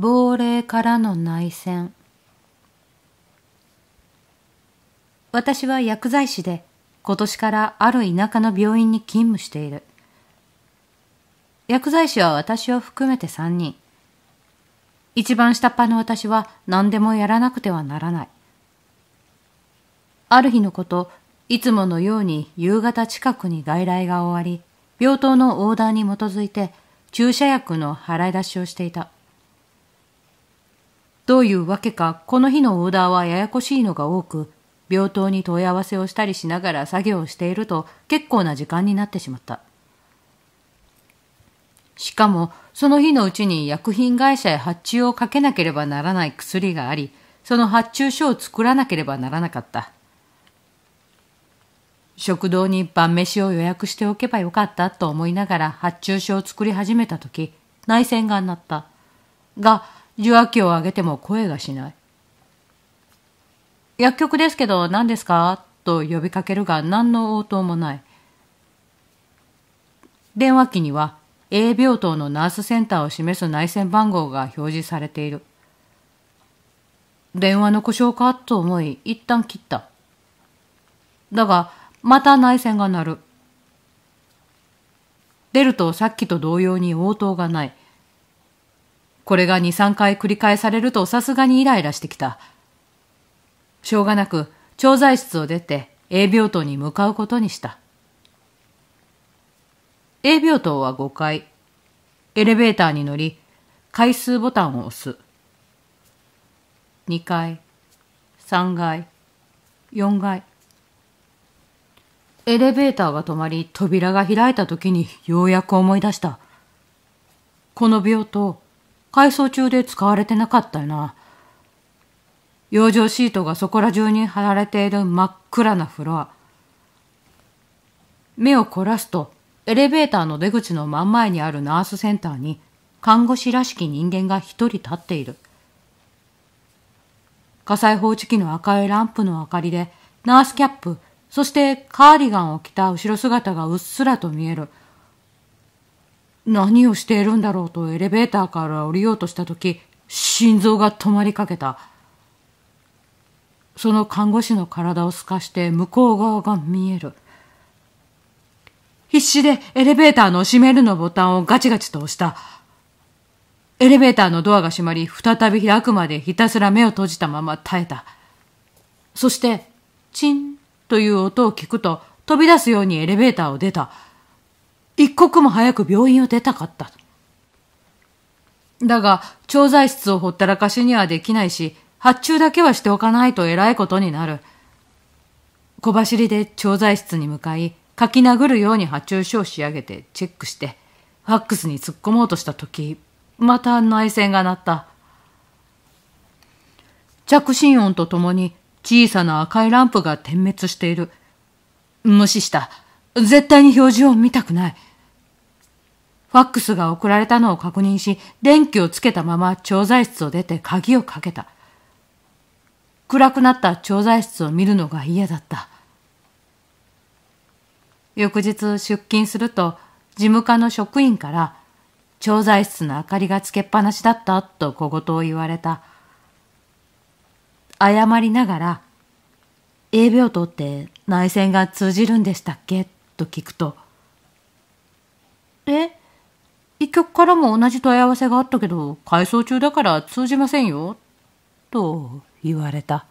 亡霊からの内戦私は薬剤師で今年からある田舎の病院に勤務している薬剤師は私を含めて3人一番下っ端の私は何でもやらなくてはならないある日のこといつものように夕方近くに外来が終わり病棟のオーダーに基づいて注射薬の払い出しをしていたどういうわけか、この日のオーダーはややこしいのが多く、病棟に問い合わせをしたりしながら作業をしていると結構な時間になってしまった。しかも、その日のうちに薬品会社へ発注をかけなければならない薬があり、その発注書を作らなければならなかった。食堂に晩飯を予約しておけばよかったと思いながら発注書を作り始めた時、内戦が鳴った。が、受話器を上げても声がしない。薬局ですけど何ですかと呼びかけるが何の応答もない。電話機には A 病棟のナースセンターを示す内線番号が表示されている。電話の故障かと思い一旦切った。だがまた内線が鳴る。出るとさっきと同様に応答がない。これが2、3回繰り返されるとさすがにイライラしてきた。しょうがなく、調剤室を出て A 病棟に向かうことにした。A 病棟は5階。エレベーターに乗り、回数ボタンを押す。2階、3階、4階。エレベーターが止まり、扉が開いた時にようやく思い出した。この病棟、改装中で使われてなかったよな。養生シートがそこら中に貼られている真っ暗なフロア。目を凝らすと、エレベーターの出口の真ん前にあるナースセンターに、看護師らしき人間が一人立っている。火災報知器の赤いランプの明かりで、ナースキャップ、そしてカーディガンを着た後ろ姿がうっすらと見える。何をしているんだろうとエレベーターから降りようとした時心臓が止まりかけたその看護師の体を透かして向こう側が見える必死でエレベーターの閉めるのボタンをガチガチと押したエレベーターのドアが閉まり再び開くまでひたすら目を閉じたまま耐えたそしてチンという音を聞くと飛び出すようにエレベーターを出た一刻も早く病院を出たかった。だが、調剤室をほったらかしにはできないし、発注だけはしておかないと偉いことになる。小走りで調剤室に向かい、書き殴るように発注書を仕上げてチェックして、ファックスに突っ込もうとした時、また内戦が鳴った。着信音とともに小さな赤いランプが点滅している。無視した。絶対に表示を見たくない。ファックスが送られたのを確認し、電気をつけたまま調剤室を出て鍵をかけた。暗くなった調剤室を見るのが嫌だった。翌日出勤すると、事務課の職員から、調剤室の明かりがつけっぱなしだったと小言を言われた。謝りながら、A 病棟って内戦が通じるんでしたっけと聞くと、え一局からも同じ問い合わせがあったけど、改装中だから通じませんよ、と言われた。